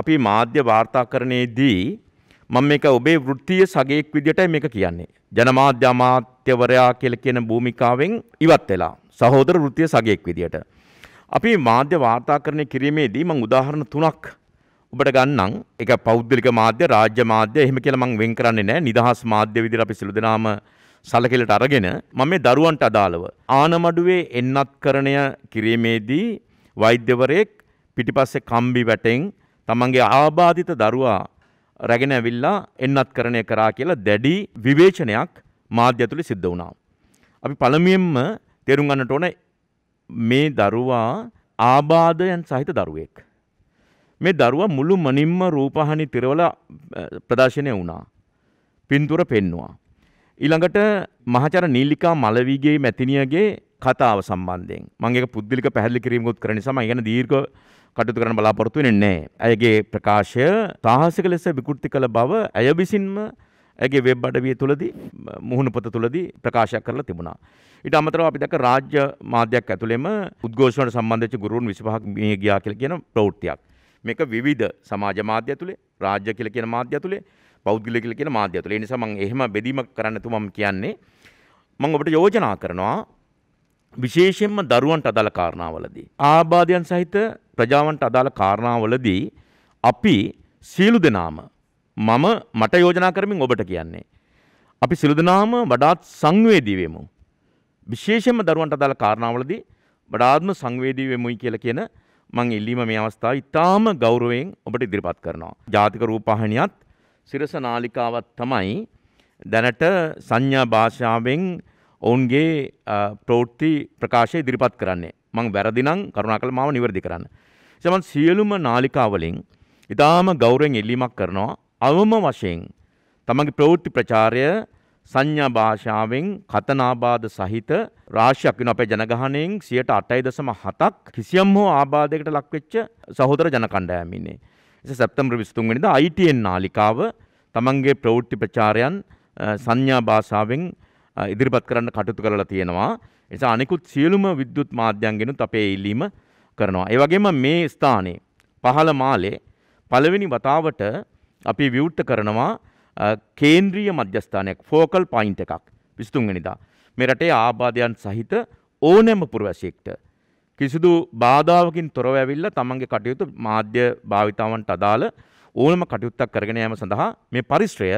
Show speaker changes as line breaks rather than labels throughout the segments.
අපි මාධ්‍ය වාර්තාකරණයේදී මම මේක ඔබේ වෘත්තීය සගයෙක් විදිහටයි මේක කියන්නේ. ජනමාධ්‍ය අමාත්‍යවරයා කියලා කියන භූමිකාවෙන් ඉවත් වෙලා සහෝදර වෘත්තීය සගයෙක් විදිහට. අපි මාධ්‍ය වාර්තාකරණය කිරීමේදී මම උදාහරණ තුනක් ඔබට ගන්නම්. ඒක පෞද්ගලික මාධ්‍ය, රාජ්‍ය මාධ්‍ය එහෙම කියලා මම වෙන් කරන්නේ නැහැ. නිදහස් මාධ්‍ය විදිහට අපි සිළු දෙනාම සලකලට අරගෙන මම මේ දරුවන්ට අදාළව ආනමඩුවේ එන්නත්කරණය කිරීමේදී වෛද්‍යවරයෙක් පිටිපස්සේ කම්බි වැටෙන් තමන්ගේ ආබාධිත දරුවා රැගෙන ඇවිල්ලා එන්නත්කරණය කරා කියලා දැඩි විවේචනයක් මාධ්‍ය ඇතුළේ සිද්ධ වුණා. අපි පළමුවෙන්ම තේරුම් ගන්නට ඕන මේ දරුවා ආබාධයන් සහිත දරුවෙක්. මේ දරුවා මුළු මනින්ම රූපහානි තිරවල ප්‍රදර්ශනය වුණා. පින්තූර පෙන්නවා. ඊළඟට මහාචාර්ය නීලිකා මලවිගේ මැතිණියගේ කතාව සම්බන්ධයෙන් මම ඒක පුද්ගලික පැහැදිලි කිරීමකුත් කරන නිසා මම ගැන දීර්ඝ කටයුතු කරන්න බලාපොරොත්තු වෙන්නේ නැහැ. ඇයගේ ප්‍රකාශය සාහසික ලෙස විකෘති කළ බව ඇය විසින්ම ඇගේ වෙබ් අඩවිය තුලදී මුහුණු පොත තුලදී ප්‍රකාශයක් කරලා තිබුණා. ඊට අමතරව අපි දැක්ක රාජ්‍ය මාධ්‍යයක් ඇතුළෙම උද්ඝෝෂණයට සම්බන්ධ වෙච්ච ගුරුන් 25ක් මිය ගියා කියලා කියන ප්‍රවෘත්තියක්. මේක විවිධ සමාජ මාධ්‍ය ඇතුලේ රාජ්‍ය කියලා කියන මාධ්‍ය ඇතුලේ පෞද්ගලික කියලා කියන මාධ්‍ය ඇතුලේ. ඒ නිසා මම එහෙම බෙදීමක් කරන්න තු මම කියන්නේ මම ඔබට යෝජනා කරනවා විශේෂයෙන්ම දරුවන්ට අදාළ කාරණාවලදී ආබාධයන් සහිත ප්‍රජාවන්ට අදාළ කාරණාවලදී අපි සියලු දෙනාම මම මට යෝජනා කරමින් ඔබට කියන්නේ අපි සියලු දෙනාම වඩාත් සංවේදී වෙමු විශේෂයෙන්ම දරුවන්ට අදාළ කාරණාවලදී වඩාත්ම සංවේදී වෙමුයි කියලා කියන මං ඉල්ලීම මේ අවස්ථාව ඉතාම ගෞරවයෙන් ඔබට ඉදිරිපත් කරනවා ජාතික රූපවාහිනියත් සිරස නාලිකාවත් තමයි දැනට සංඥා භාෂාවෙන් ඔවුන්ගේ ප්‍රෝෘත්ති ප්‍රකාශය ඉදිරිපත් කරන්නේ. මං වැරදිනම් කරුණාකර මාව නිවැරදි කරන්න. එසමන් සියලුම නාලිකාවලින් ඉතාම ගෞරවයෙන් ඉල්ලීමක් කරනවා අවම වශයෙන් තමගේ ප්‍රවෘත්ති ප්‍රචාරය සංඥා භාෂාවෙන් කතනාබාධ සහිත රාශියක් වෙන අපේ ජනගහණයෙන් 8.7ක් කිසියම් හෝ ආබාධයකට ලක්වෙච්ච සහෝදර ජන කණ්ඩායමින්නේ. එසේ සැප්තැම්බර් 23 වෙනිදා ITN නාලිකාව තමන්ගේ ප්‍රවෘත්ති ප්‍රචාරයන් සංඥා භාෂාවෙන් ඉදිරිපත් කරන්න කටයුතු කරලා තියෙනවා. එනිසා අනිකුත් සියලුම විද්‍යුත් මාධ්‍යන්ගෙනුත් අපේ ඉල්ලීම කරනවා. ඒ වගේම මේ ස්ථානයේ පහළ මාලේ පළවෙනි වතාවට අපි විවෘත කරනවා කේන්ද්‍රීය මධ්‍යස්ථානයක් ෆෝකල් පොයින්ට් එකක් 23 වෙනිදා. මේ රටේ ආබාධයන් සහිත ඕනෑම පුරවැසියෙක්ට කිසිදු බාධාවකින් තොරව ඇවිල්ලා තමන්ගේ කටයුතු මාධ්‍ය භාවිතාවන්ට අදාළ ඕනම කටයුත්තක් කරගෙන යාම සඳහා මේ පරිශ්‍රය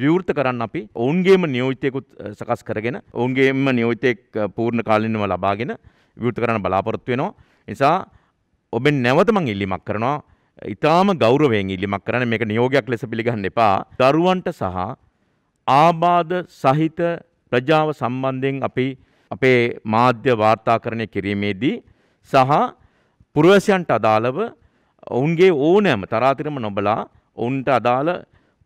විවෘත කරන්න අපි ඔවුන්ගේම නියෝජිතයකුත් සකස් කරගෙන ඔවුන්ගේම නියෝජිතයෙක් පූර්ණ කාලිනව ලබාගෙන විවෘත කරන්න බලාපොරොත්තු වෙනවා. නිසා ඔබෙන් නැවත මං ඉල්ලීමක් කරනවා. ඊටාම ගෞරවයෙන් ඉල්ලීමක් කරන්න මේක නියෝගයක් ලෙස පිළිගන්න එපා. දරුවන්ට සහ ආබාධ සහිත ප්‍රජාව සම්බන්ධයෙන් අපි අපේ මාධ්‍ය වාර්තාකරණය කිරීමේදී සහ පුරවැසියන්ට අදාළව ඔවුන්ගේ ඕනෑම තරාතිරම නොබලා ඔවුන්ට අදාළ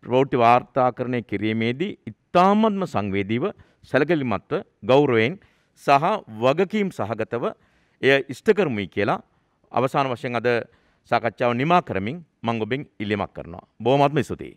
ප්‍රවෘත්ති වාර්තාකරණය කිරීමේදී ඉතාමත්ම සංවේදීව සැලකිලිමත්ව ගෞරවයෙන් සහ වගකීම් සහගතව එය ඉෂ්ට කරමුයි කියලා අවසාන වශයෙන් අද සාකච්ඡාව නිමා කරමින් මම ඔබෙන් ඉල්ලීමක් කරනවා. බොහොමත්ම ස්තුතියි.